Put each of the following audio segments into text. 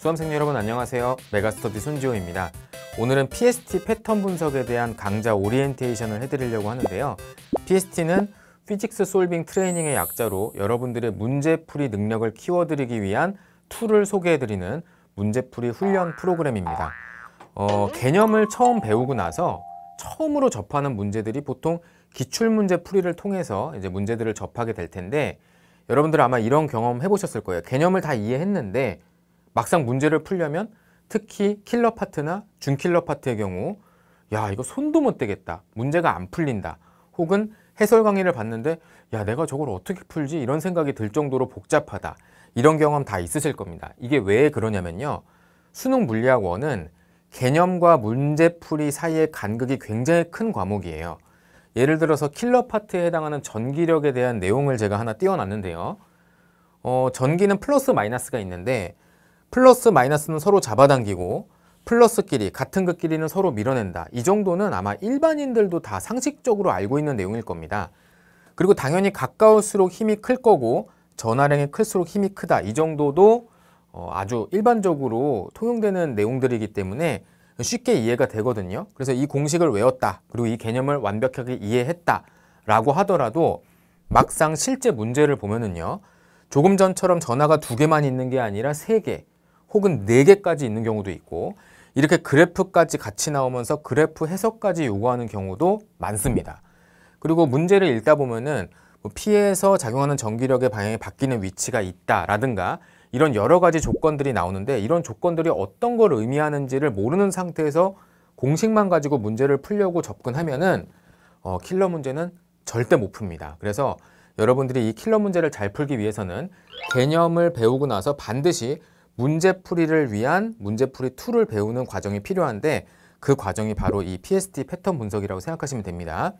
수험생 여러분 안녕하세요. 메가스터디 손지호입니다. 오늘은 PST 패턴 분석에 대한 강좌 오리엔테이션을 해드리려고 하는데요. PST는 피직스 솔빙 트레이닝의 약자로 여러분들의 문제풀이 능력을 키워드리기 위한 툴을 소개해드리는 문제풀이 훈련 프로그램입니다. 어, 개념을 처음 배우고 나서 처음으로 접하는 문제들이 보통 기출문제 풀이를 통해서 이제 문제들을 접하게 될 텐데 여러분들 아마 이런 경험 해보셨을 거예요. 개념을 다 이해했는데 막상 문제를 풀려면 특히 킬러 파트나 준킬러 파트의 경우 야 이거 손도 못 대겠다 문제가 안 풀린다 혹은 해설 강의를 봤는데 야 내가 저걸 어떻게 풀지 이런 생각이 들 정도로 복잡하다 이런 경험 다 있으실 겁니다 이게 왜 그러냐면요 수능 물리학 1은 개념과 문제풀이 사이의 간극이 굉장히 큰 과목이에요 예를 들어서 킬러 파트에 해당하는 전기력에 대한 내용을 제가 하나 띄워놨는데요 어, 전기는 플러스 마이너스가 있는데 플러스 마이너스는 서로 잡아당기고 플러스끼리 같은 극끼리는 서로 밀어낸다. 이 정도는 아마 일반인들도 다 상식적으로 알고 있는 내용일 겁니다. 그리고 당연히 가까울수록 힘이 클 거고 전화량이 클수록 힘이 크다. 이 정도도 어 아주 일반적으로 통용되는 내용들이기 때문에 쉽게 이해가 되거든요. 그래서 이 공식을 외웠다. 그리고 이 개념을 완벽하게 이해했다. 라고 하더라도 막상 실제 문제를 보면은요. 조금 전처럼 전화가 두 개만 있는 게 아니라 세 개, 혹은 4개까지 있는 경우도 있고 이렇게 그래프까지 같이 나오면서 그래프 해석까지 요구하는 경우도 많습니다. 그리고 문제를 읽다 보면은 뭐 피해에서 작용하는 전기력의 방향이 바뀌는 위치가 있다라든가 이런 여러 가지 조건들이 나오는데 이런 조건들이 어떤 걸 의미하는지를 모르는 상태에서 공식만 가지고 문제를 풀려고 접근하면은 어, 킬러 문제는 절대 못 풉니다. 그래서 여러분들이 이 킬러 문제를 잘 풀기 위해서는 개념을 배우고 나서 반드시 문제풀이를 위한 문제풀이 툴을 배우는 과정이 필요한데 그 과정이 바로 이 PST 패턴 분석이라고 생각하시면 됩니다.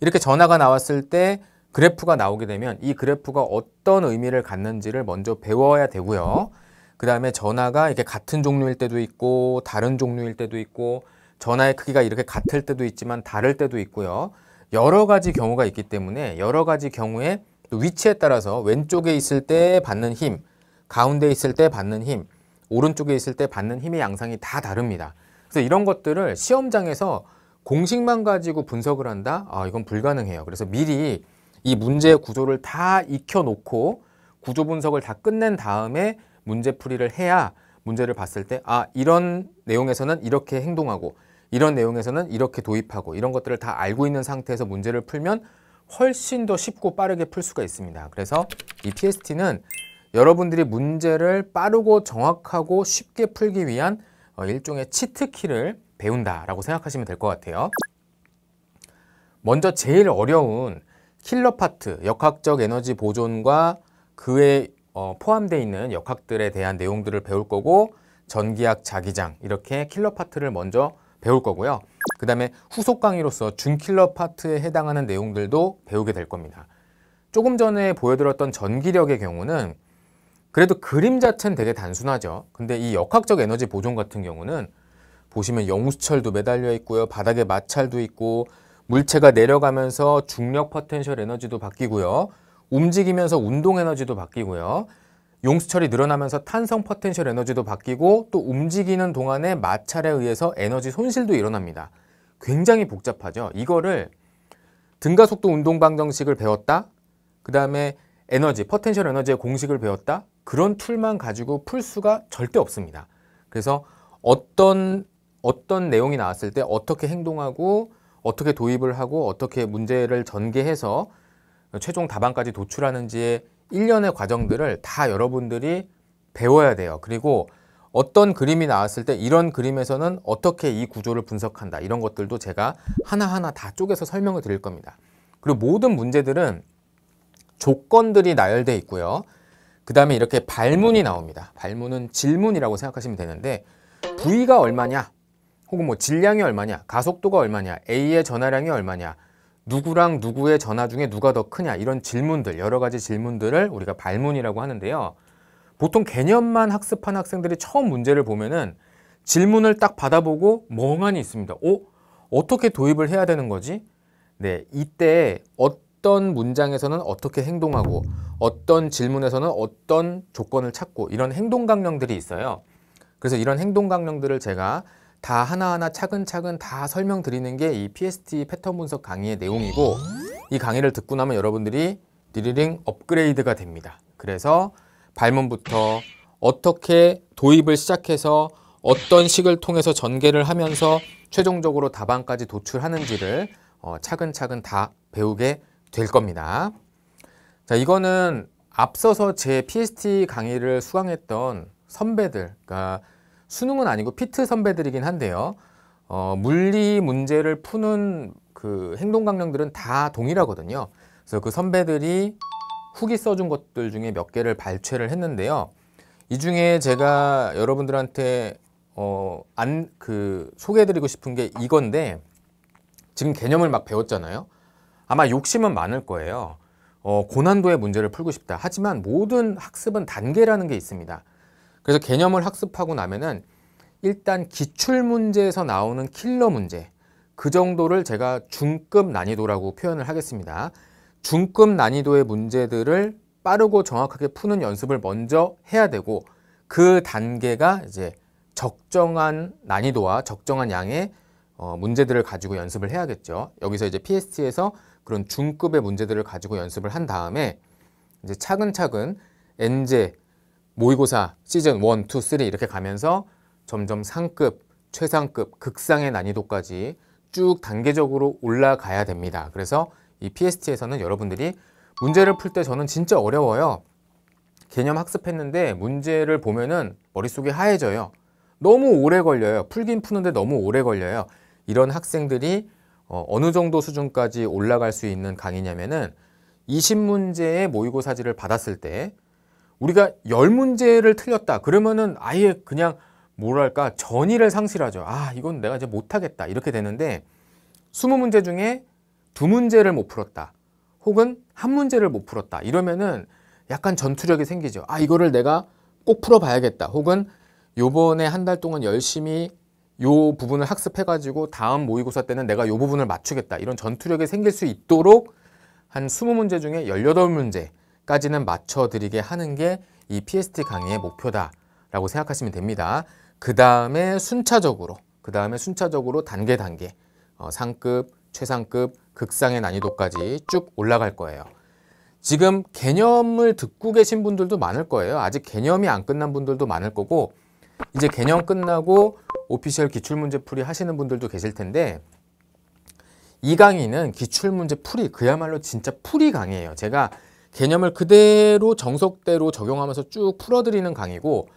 이렇게 전화가 나왔을 때 그래프가 나오게 되면 이 그래프가 어떤 의미를 갖는지를 먼저 배워야 되고요. 그 다음에 전화가 이렇게 같은 종류일 때도 있고 다른 종류일 때도 있고 전화의 크기가 이렇게 같을 때도 있지만 다를 때도 있고요. 여러 가지 경우가 있기 때문에 여러 가지 경우에 위치에 따라서 왼쪽에 있을 때 받는 힘, 가운데 있을 때 받는 힘, 오른쪽에 있을 때 받는 힘의 양상이 다 다릅니다. 그래서 이런 것들을 시험장에서 공식만 가지고 분석을 한다? 아, 이건 불가능해요. 그래서 미리 이 문제 의 구조를 다 익혀놓고 구조 분석을 다 끝낸 다음에 문제 풀이를 해야 문제를 봤을 때, 아, 이런 내용에서는 이렇게 행동하고, 이런 내용에서는 이렇게 도입하고, 이런 것들을 다 알고 있는 상태에서 문제를 풀면 훨씬 더 쉽고 빠르게 풀 수가 있습니다. 그래서 이 PST는 여러분들이 문제를 빠르고 정확하고 쉽게 풀기 위한 어, 일종의 치트키를 배운다라고 생각하시면 될 것 같아요. 먼저 제일 어려운 킬러 파트, 역학적 에너지 보존과 그에 어, 포함되어 있는 역학들에 대한 내용들을 배울 거고 전기학 자기장 이렇게 킬러 파트를 먼저 배울 거고요. 그 다음에 후속 강의로서 준킬러 파트에 해당하는 내용들도 배우게 될 겁니다. 조금 전에 보여드렸던 전기력의 경우는 그래도 그림 자체는 되게 단순하죠. 근데 이 역학적 에너지 보존 같은 경우는 보시면 영수철도 매달려 있고요. 바닥에 마찰도 있고 물체가 내려가면서 중력 포텐셜 에너지도 바뀌고요. 움직이면서 운동 에너지도 바뀌고요. 용수철이 늘어나면서 탄성 포텐셜 에너지도 바뀌고 또 움직이는 동안에 마찰에 의해서 에너지 손실도 일어납니다. 굉장히 복잡하죠. 이거를 등가속도 운동 방정식을 배웠다. 그 다음에 에너지, 포텐셜 에너지의 공식을 배웠다. 그런 툴만 가지고 풀 수가 절대 없습니다. 그래서 어떤 어떤 내용이 나왔을 때 어떻게 행동하고 어떻게 도입을 하고 어떻게 문제를 전개해서 최종 답안까지 도출하는지의 일련의 과정들을 다 여러분들이 배워야 돼요. 그리고 어떤 그림이 나왔을 때 이런 그림에서는 어떻게 이 구조를 분석한다. 이런 것들도 제가 하나하나 다 쪼개서 설명을 드릴 겁니다. 그리고 모든 문제들은 조건들이 나열돼 있고요. 그 다음에 이렇게 발문이 나옵니다. 발문은 질문이라고 생각하시면 되는데 V가 얼마냐 혹은 뭐 질량이 얼마냐 가속도가 얼마냐 A의 전화량이 얼마냐 누구랑 누구의 전화 중에 누가 더 크냐 이런 질문들 여러 가지 질문들을 우리가 발문이라고 하는데요. 보통 개념만 학습한 학생들이 처음 문제를 보면은 질문을 딱 받아보고 멍하니 있습니다. 어? 어떻게 도입을 해야 되는 거지? 네, 이때 어떤 어떤 문장에서는 어떻게 행동하고 어떤 질문에서는 어떤 조건을 찾고 이런 행동 강령들이 있어요. 그래서 이런 행동 강령들을 제가 다 하나하나 차근차근 다 설명드리는 게 이 PST 패턴 분석 강의의 내용이고 이 강의를 듣고 나면 여러분들이 디리링 업그레이드가 됩니다. 그래서 발문부터 어떻게 도입을 시작해서 어떤 식을 통해서 전개를 하면서 최종적으로 답안까지 도출하는지를 어, 차근차근 다 배우게 될 겁니다. 자, 이거는 앞서서 제 PST 강의를 수강했던 선배들, 그러니까 수능은 아니고 피트 선배들이긴 한데요. 어, 물리 문제를 푸는 그 행동 강령들은 다 동일하거든요. 그래서 그 선배들이 후기 써준 것들 중에 몇 개를 발췌를 했는데요. 이 중에 제가 여러분들한테 어, 안, 그, 소개해드리고 싶은 게 이건데, 지금 개념을 막 배웠잖아요. 아마 욕심은 많을 거예요. 어, 고난도의 문제를 풀고 싶다. 하지만 모든 학습은 단계라는 게 있습니다. 그래서 개념을 학습하고 나면은 일단 기출문제에서 나오는 킬러 문제 그 정도를 제가 중급 난이도라고 표현을 하겠습니다. 중급 난이도의 문제들을 빠르고 정확하게 푸는 연습을 먼저 해야 되고 그 단계가 이제 적정한 난이도와 적정한 양의 어, 문제들을 가지고 연습을 해야겠죠. 여기서 이제 PST에서 그런 중급의 문제들을 가지고 연습을 한 다음에 이제 차근차근 엔제 모의고사 시즌 1, 2, 3 이렇게 가면서 점점 상급, 최상급, 극상의 난이도까지 쭉 단계적으로 올라가야 됩니다. 그래서 이 PST에서는 여러분들이 문제를 풀 때 저는 진짜 어려워요. 개념 학습했는데 문제를 보면은 머릿속이 하얘져요. 너무 오래 걸려요. 풀긴 푸는데 너무 오래 걸려요. 이런 학생들이 어, 느 정도 수준까지 올라갈 수 있는 강의냐면은 20문제의 모의고사지를 받았을 때 우리가 10문제를 틀렸다. 그러면은 아예 그냥 뭐랄까 전의를 상실하죠. 아 이건 내가 이제 못하겠다 이렇게 되는데 20문제 중에 두 문제를 못 풀었다. 혹은 한 문제를 못 풀었다. 이러면은 약간 전투력이 생기죠. 아 이거를 내가 꼭 풀어봐야겠다. 혹은 요번에 한 달 동안 열심히 요 부분을 학습해가지고 다음 모의고사 때는 내가 요 부분을 맞추겠다. 이런 전투력이 생길 수 있도록 한 20문제 중에 18문제까지는 맞춰드리게 하는 게 이 PST 강의의 목표다라고 생각하시면 됩니다. 그 다음에 순차적으로, 그 다음에 순차적으로 단계 단계 어, 상급, 최상급, 극상의 난이도까지 쭉 올라갈 거예요. 지금 개념을 듣고 계신 분들도 많을 거예요. 아직 개념이 안 끝난 분들도 많을 거고 이제 개념 끝나고 오피셜 기출문제 풀이 하시는 분들도 계실 텐데 이 강의는 기출문제 풀이 그야말로 진짜 풀이 강의예요. 제가 개념을 그대로 정석대로 적용하면서 쭉 풀어드리는 강의고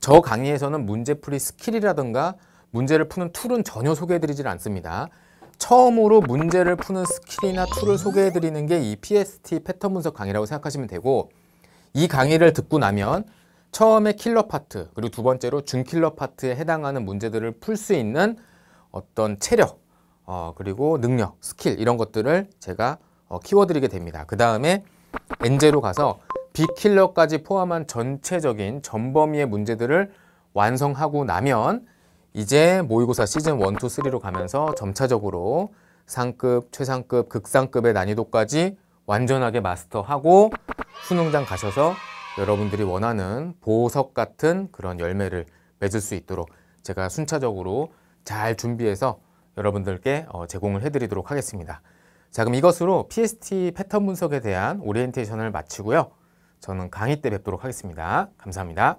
저 강의에서는 문제풀이 스킬이라든가 문제를 푸는 툴은 전혀 소개해드리질 않습니다. 처음으로 문제를 푸는 스킬이나 툴을 소개해드리는 게 이 PST 패턴 분석 강의라고 생각하시면 되고 이 강의를 듣고 나면 처음에 킬러 파트 그리고 두 번째로 준킬러 파트에 해당하는 문제들을 풀 수 있는 어떤 체력 어, 그리고 능력, 스킬 이런 것들을 제가 어, 키워드리게 됩니다. 그 다음에 엔제로 가서 빅킬러까지 포함한 전체적인 전범위의 문제들을 완성하고 나면 이제 모의고사 시즌 1, 2, 3로 가면서 점차적으로 상급, 최상급, 극상급의 난이도까지 완전하게 마스터하고 수능장 가셔서 여러분들이 원하는 보석 같은 그런 열매를 맺을 수 있도록 제가 순차적으로 잘 준비해서 여러분들께 어, 제공을 해드리도록 하겠습니다. 자 그럼 이것으로 PST 패턴 분석에 대한 오리엔테이션을 마치고요. 저는 강의 때 뵙도록 하겠습니다. 감사합니다.